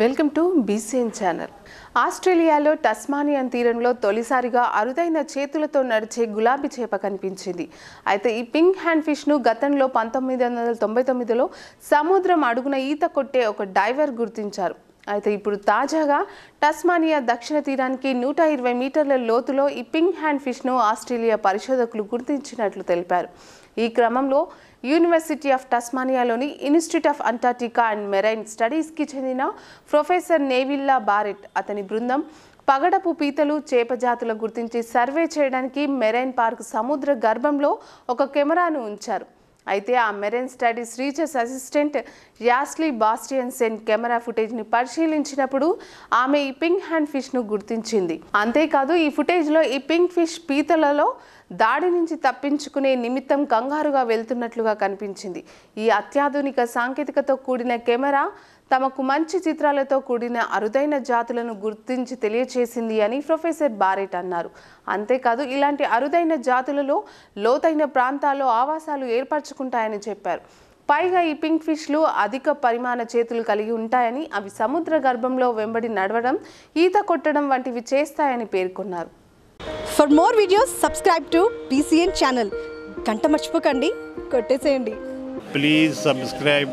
welcome to BCN channel ఆస్ట్రేలియాలో టస్మానియన్ తీరంలో తొలిసారిగా అరుదైన చేతులతో నడిచే గులాబీ చేప కనిపించింది అయితే ఈ పింక్ హ్యాండ్ ఫిష్ను గతంలో పంతొమ్మిది వందల తొంభై తొమ్మిదిలో సముద్రం అడుగున ఈత కొట్టే ఒక డైవర్ గుర్తించారు అయితే ఇప్పుడు తాజాగా టస్మానియా దక్షిణ తీరానికి నూట ఇరవై మీటర్ల లోతులో ఈ పింక్ హ్యాండ్ ఫిష్ను ఆస్ట్రేలియా పరిశోధకులు గుర్తించినట్లు తెలిపారు ఈ క్రమంలో యూనివర్సిటీ ఆఫ్ టస్మానియాలోని institute of Antarctica and marine స్టడీస్కి చెందిన ప్రొఫెసర్ నేవిల్లా బారెట్ అతని బృందం పగడపు పీతలు చేప జాతుల గుర్తించి సర్వే చేయడానికి మెరైన్ పార్క్ సముద్ర గర్భంలో ఒక కెమెరాను ఉంచారు అయితే ఆ మెరైన్ స్టడీస్ రీచర్స్ అసిస్టెంట్ యాస్లీ బాస్టియన్ సెన్ కెమెరా ఫుటేజ్ని పరిశీలించినప్పుడు ఆమె ఈ పింక్ హ్యాండ్ ఫిష్ను గుర్తించింది అంతేకాదు ఈ ఫుటేజ్లో ఈ పింక్ ఫిష్ పీతలలో దాడి నుంచి తప్పించుకునే నిమిత్తం కంగారుగా వెళ్తున్నట్లుగా కనిపించింది ఈ అత్యాధునిక సాంకేతికతో కూడిన కెమెరా తమకు మంచి చిత్రాలతో కూడిన అరుదైన జాతులను గుర్తించి తెలియచేసింది అని ప్రొఫెసర్ బారెట్ అన్నారు అంతేకాదు ఇలాంటి అరుదైన జాతులలో లోతైన ప్రాంతాల్లో ఆవాసాలు ఏర్పరచుకుంటాయని చెప్పారు పైగా ఈ పింక్ ఫిష్లు అధిక పరిమాణ చేతులు కలిగి ఉంటాయని అవి సముద్ర గర్భంలో వెంబడి నడవడం ఈత కొట్టడం వంటివి చేస్తాయని పేర్కొన్నారు for more videos subscribe to BCN channel గంట మర్చిపోకండి కొట్టేసేయండి ప్లీజ్ సబ్స్క్రైబ్